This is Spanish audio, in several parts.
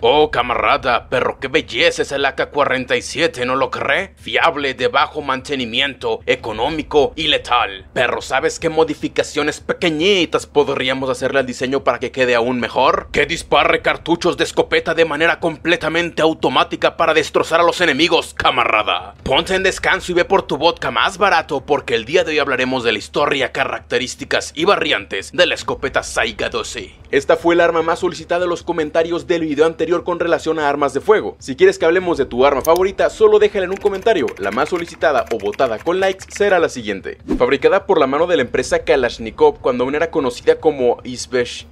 Oh, camarada, pero qué belleza es el AK-47, ¿no lo cree? Fiable, de bajo mantenimiento, económico y letal. Pero ¿sabes qué modificaciones pequeñitas podríamos hacerle al diseño para que quede aún mejor? Que disparre cartuchos de escopeta de manera completamente automática para destrozar a los enemigos, camarada. Ponte en descanso y ve por tu vodka más barato porque el día de hoy hablaremos de la historia, características y variantes de la escopeta Saiga 12. Esta fue el arma más solicitada en los comentarios del video anterior con relación a armas de fuego. Si quieres que hablemos de tu arma favorita, solo déjala en un comentario. La más solicitada o votada con likes será la siguiente. Fabricada por la mano de la empresa Kalashnikov cuando aún era conocida como Isbesh,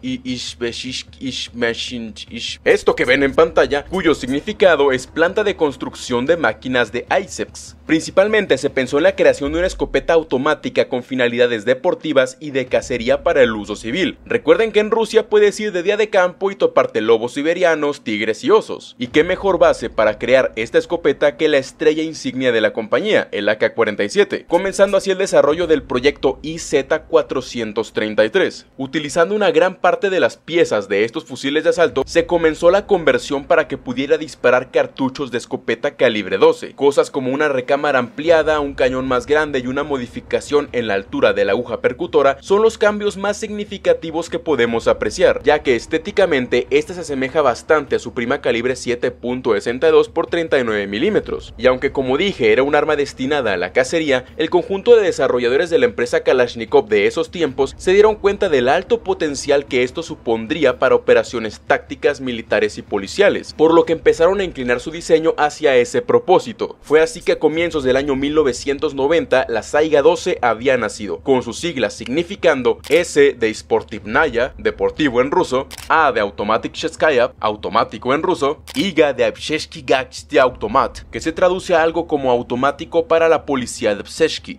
Esto que ven en pantalla, cuyo significado es planta de construcción de máquinas de Iceps. Principalmente se pensó en la creación de una escopeta automática con finalidades deportivas y de cacería para el uso civil. Recuerden que en Rusia puedes ir de día de campo y toparte lobos siberianos, tigres y osos. Y qué mejor base para crear esta escopeta que la estrella insignia de la compañía, el AK-47, comenzando así el desarrollo del proyecto IZ-433. Utilizando una gran parte de las piezas de estos fusiles de asalto, se comenzó la conversión para que pudiera disparar cartuchos de escopeta calibre 12, cosas como una recámara ampliada, un cañón más grande y una modificación en la altura de la aguja percutora son los cambios más significativos que podemos apreciar ya que estéticamente esta se asemeja bastante a su prima calibre 7.62 x 39 mm Y aunque como dije era un arma destinada a la cacería, el conjunto de desarrolladores de la empresa Kalashnikov de esos tiempos se dieron cuenta del alto potencial que esto supondría para operaciones tácticas, militares y policiales, por lo que empezaron a inclinar su diseño hacia ese propósito. Fue así que a comienzos del año 1990 la Saiga 12 había nacido, con sus siglas significando S de Sportivnaya, Deportivo en ruso, A de Automatic Sheskaya, automático en ruso, Iga de Absheshki de Automat, que se traduce a algo como automático para la policía de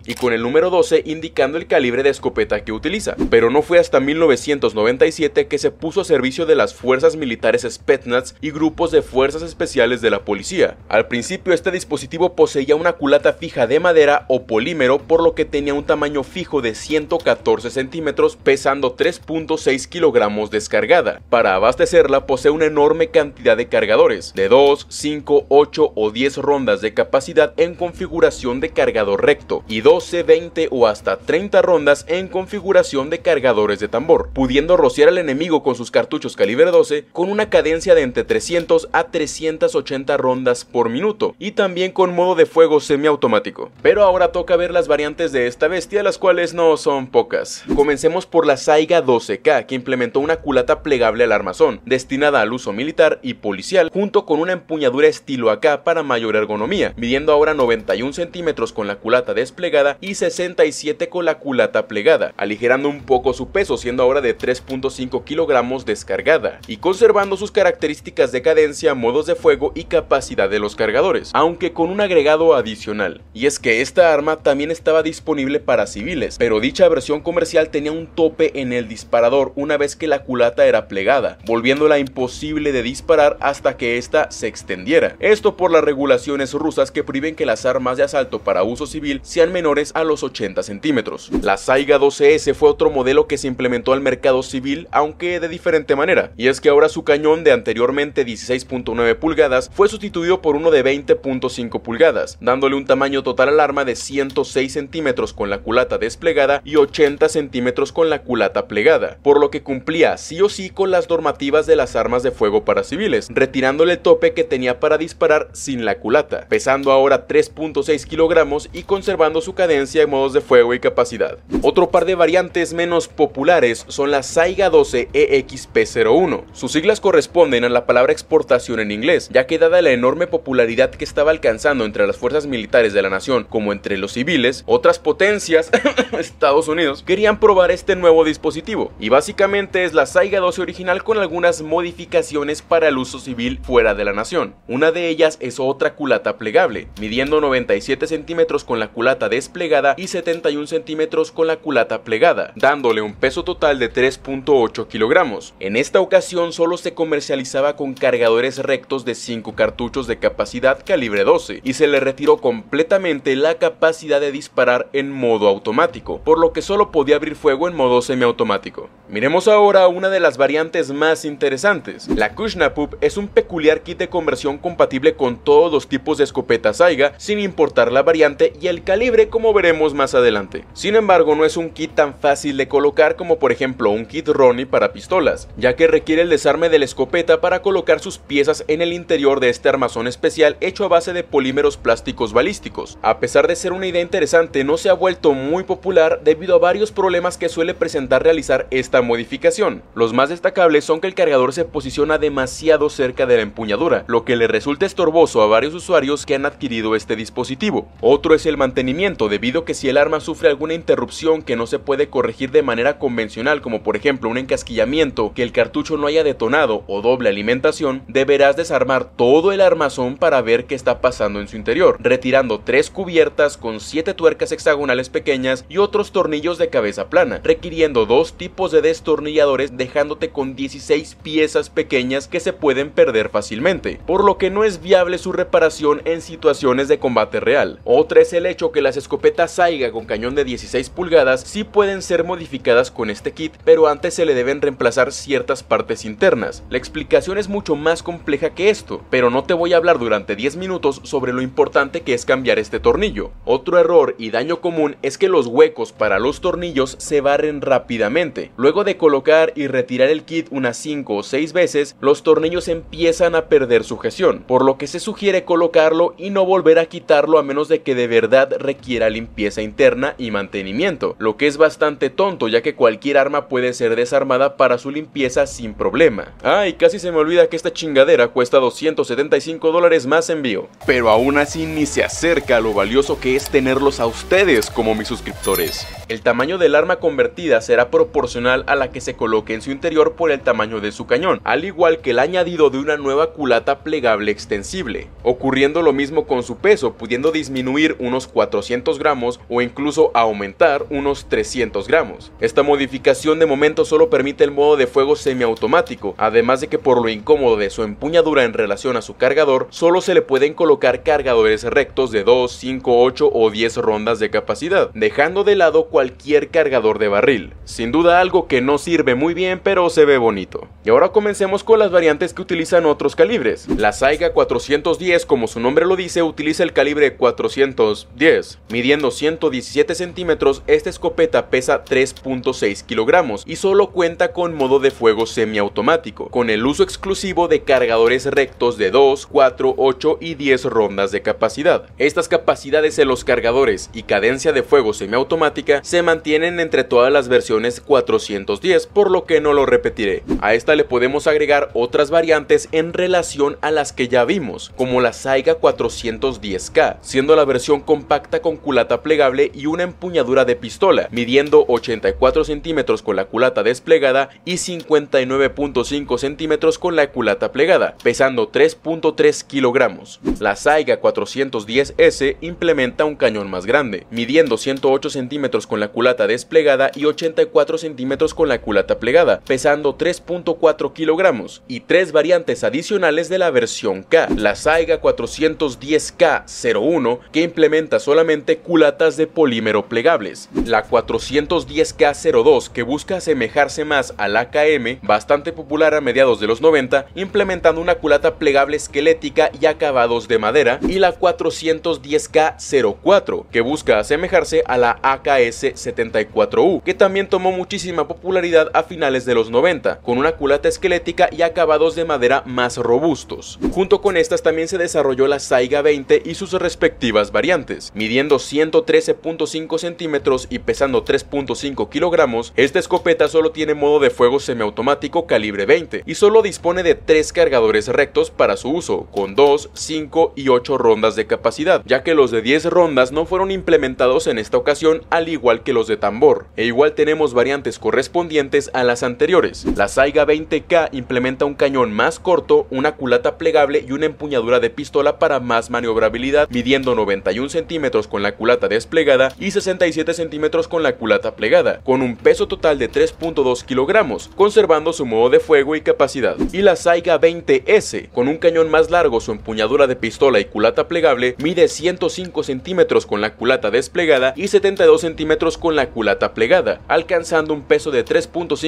y con el número 12 indicando el calibre de escopeta que utiliza. Pero no fue hasta 1997 que se puso a servicio de las fuerzas militares Spetsnaz y grupos de fuerzas especiales de la policía. Al principio este dispositivo poseía una culata fija de madera o polímero, por lo que tenía un tamaño fijo de 114 centímetros, pesando 3.6 kilogramos descargada. Para abastecerla posee una enorme cantidad de cargadores, de 2, 5, 8 o 10 rondas de capacidad en configuración de cargador recto y 12, 20 o hasta 30 rondas en configuración de cargadores de tambor, pudiendo rociar al enemigo con sus cartuchos calibre 12 con una cadencia de entre 300 a 380 rondas por minuto y también con modo de fuego semiautomático. Pero ahora toca ver las variantes de esta bestia, las cuales no son pocas. Comencemos por la Saiga 12K, que implementó una culata plegable al armazón, destinada al uso militar y policial, junto con una empuñadura estilo AK para mayor ergonomía, midiendo ahora 91 centímetros con la culata desplegada y 67 con la culata plegada, aligerando un poco su peso, siendo ahora de 3.5 kilogramos descargada, y conservando sus características de cadencia, modos de fuego y capacidad de los cargadores, aunque con un agregado adicional, y es que esta arma también estaba disponible para civiles, pero dicha versión comercial tenía un tope en el disparador una vez que la culata era plegada, volviéndola imposible de disparar hasta que ésta se extendiera. Esto por las regulaciones rusas que priven que las armas de asalto para uso civil sean menores a los 80 centímetros. La Saiga 12S e fue otro modelo que se implementó al mercado civil, aunque de diferente manera, y es que ahora su cañón de anteriormente 16.9 pulgadas fue sustituido por uno de 20.5 pulgadas, dándole un tamaño total al arma de 106 centímetros con la culata desplegada y 80 centímetros con la culata plegada, por lo que cumplía sí o sí con las normativas de las armas de fuego para civiles, retirándole el tope que tenía para disparar sin la culata, pesando ahora 3.6 kilogramos y conservando su cadencia en modos de fuego y capacidad. Otro par de variantes menos populares son la Saiga 12 EXP01. Sus siglas corresponden a la palabra exportación en inglés, ya que dada la enorme popularidad que estaba alcanzando entre las fuerzas militares de la nación como entre los civiles, otras potencias, Estados Unidos, querían probar este nuevo dispositivo, y básicamente la Saiga 12 original con algunas modificaciones para el uso civil fuera de la nación. Una de ellas es otra culata plegable, midiendo 97 centímetros con la culata desplegada y 71 centímetros con la culata plegada, dándole un peso total de 3.8 kilogramos. En esta ocasión solo se comercializaba con cargadores rectos de 5 cartuchos de capacidad calibre 12 y se le retiró completamente la capacidad de disparar en modo automático, por lo que solo podía abrir fuego en modo semiautomático. Miremos ahora una de las variantes más interesantes. La Kushnapup es un peculiar kit de conversión compatible con todos los tipos de escopetas Saiga, sin importar la variante y el calibre como veremos más adelante. Sin embargo, no es un kit tan fácil de colocar como por ejemplo un kit Ronnie para pistolas, ya que requiere el desarme de la escopeta para colocar sus piezas en el interior de este armazón especial hecho a base de polímeros plásticos balísticos. A pesar de ser una idea interesante, no se ha vuelto muy popular debido a varios problemas que suele presentar realizar esta modificación los más destacables son que el cargador se posiciona demasiado cerca de la empuñadura, lo que le resulta estorboso a varios usuarios que han adquirido este dispositivo. Otro es el mantenimiento, debido a que si el arma sufre alguna interrupción que no se puede corregir de manera convencional, como por ejemplo un encasquillamiento, que el cartucho no haya detonado o doble alimentación, deberás desarmar todo el armazón para ver qué está pasando en su interior, retirando tres cubiertas con siete tuercas hexagonales pequeñas y otros tornillos de cabeza plana, requiriendo dos tipos de destornilladores dejándote con 16 piezas pequeñas que se pueden perder fácilmente, por lo que no es viable su reparación en situaciones de combate real. Otra es el hecho que las escopetas Saiga con cañón de 16 pulgadas sí pueden ser modificadas con este kit, pero antes se le deben reemplazar ciertas partes internas. La explicación es mucho más compleja que esto, pero no te voy a hablar durante 10 minutos sobre lo importante que es cambiar este tornillo. Otro error y daño común es que los huecos para los tornillos se barren rápidamente. Luego de colocar y retirar el kit unas 5 o 6 veces, los tornillos empiezan a perder sujeción, por lo que se sugiere colocarlo y no volver a quitarlo a menos de que de verdad requiera limpieza interna y mantenimiento, lo que es bastante tonto ya que cualquier arma puede ser desarmada para su limpieza sin problema. ay casi se me olvida que esta chingadera cuesta 275 dólares más envío, pero aún así ni se acerca a lo valioso que es tenerlos a ustedes como mis suscriptores. El tamaño del arma convertida será proporcional a la que se coloca que en su interior por el tamaño de su cañón, al igual que el añadido de una nueva culata plegable extensible, ocurriendo lo mismo con su peso, pudiendo disminuir unos 400 gramos o incluso aumentar unos 300 gramos. Esta modificación de momento solo permite el modo de fuego semiautomático, además de que por lo incómodo de su empuñadura en relación a su cargador, solo se le pueden colocar cargadores rectos de 2, 5, 8 o 10 rondas de capacidad, dejando de lado cualquier cargador de barril. Sin duda algo que no sirve muy bien, pero se ve bonito. Y ahora comencemos con las variantes que utilizan otros calibres. La Saiga 410, como su nombre lo dice, utiliza el calibre 410. Midiendo 117 centímetros, esta escopeta pesa 3.6 kilogramos y solo cuenta con modo de fuego semiautomático, con el uso exclusivo de cargadores rectos de 2, 4, 8 y 10 rondas de capacidad. Estas capacidades en los cargadores y cadencia de fuego semiautomática se mantienen entre todas las versiones 410, por lo que no lo repetiré. A esta le podemos agregar otras variantes en relación a las que ya vimos, como la Saiga 410K, siendo la versión compacta con culata plegable y una empuñadura de pistola, midiendo 84 centímetros con la culata desplegada y 59.5 centímetros con la culata plegada, pesando 3.3 kilogramos. La Saiga 410S implementa un cañón más grande, midiendo 108 centímetros con la culata desplegada y 84 centímetros con la culata plegada pesando 3.4 kilogramos, y tres variantes adicionales de la versión K, la Saiga 410K01, que implementa solamente culatas de polímero plegables, la 410K02, que busca asemejarse más a la KM, bastante popular a mediados de los 90, implementando una culata plegable esquelética y acabados de madera, y la 410K04, que busca asemejarse a la AKS-74U, que también tomó muchísima popularidad a finales de los 90, con una culata esquelética y acabados de madera más robustos. Junto con estas también se desarrolló la Saiga 20 y sus respectivas variantes. Midiendo 113.5 centímetros y pesando 3.5 kilogramos, esta escopeta solo tiene modo de fuego semiautomático calibre 20 y solo dispone de 3 cargadores rectos para su uso, con 2, 5 y 8 rondas de capacidad, ya que los de 10 rondas no fueron implementados en esta ocasión al igual que los de tambor, e igual tenemos variantes correspondientes a las anteriores. La Saiga 20K implementa un cañón más corto, una culata plegable y una empuñadura de pistola para más maniobrabilidad, midiendo 91 centímetros con la culata desplegada y 67 centímetros con la culata plegada, con un peso total de 3.2 kilogramos, conservando su modo de fuego y capacidad. Y la Saiga 20S, con un cañón más largo, su empuñadura de pistola y culata plegable, mide 105 centímetros con la culata desplegada y 72 centímetros con la culata plegada, alcanzando un peso de 3.5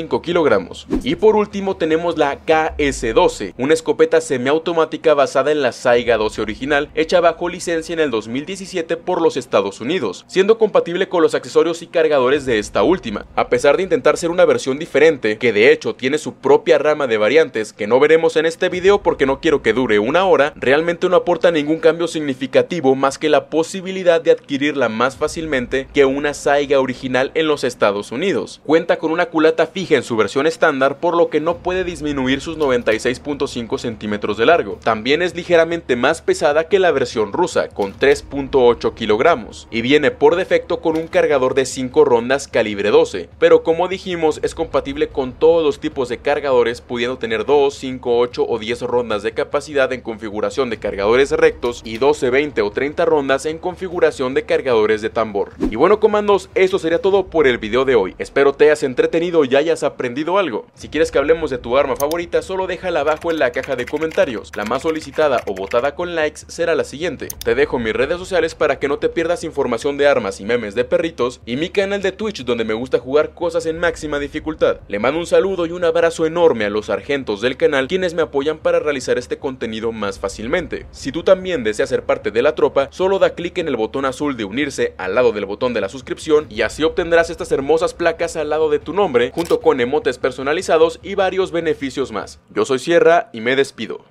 y por último tenemos la KS-12, una escopeta semiautomática basada en la Saiga 12 original, hecha bajo licencia en el 2017 por los Estados Unidos, siendo compatible con los accesorios y cargadores de esta última. A pesar de intentar ser una versión diferente, que de hecho tiene su propia rama de variantes que no veremos en este video porque no quiero que dure una hora, realmente no aporta ningún cambio significativo más que la posibilidad de adquirirla más fácilmente que una Saiga original en los Estados Unidos. Cuenta con una culata fija en su versión estándar por lo que no puede disminuir sus 96.5 centímetros de largo. También es ligeramente más pesada que la versión rusa, con 3.8 kilogramos, y viene por defecto con un cargador de 5 rondas calibre 12, pero como dijimos es compatible con todos los tipos de cargadores pudiendo tener 2, 5, 8 o 10 rondas de capacidad en configuración de cargadores rectos y 12, 20 o 30 rondas en configuración de cargadores de tambor. Y bueno comandos, eso sería todo por el video de hoy, espero te hayas entretenido y hayas aprendido algo. Si quieres que hablemos de tu arma favorita, solo déjala abajo en la caja de comentarios. La más solicitada o votada con likes será la siguiente. Te dejo mis redes sociales para que no te pierdas información de armas y memes de perritos y mi canal de Twitch donde me gusta jugar cosas en máxima dificultad. Le mando un saludo y un abrazo enorme a los sargentos del canal quienes me apoyan para realizar este contenido más fácilmente. Si tú también deseas ser parte de la tropa, solo da clic en el botón azul de unirse al lado del botón de la suscripción y así obtendrás estas hermosas placas al lado de tu nombre junto con emotes personalizados y varios beneficios más. Yo soy Sierra y me despido.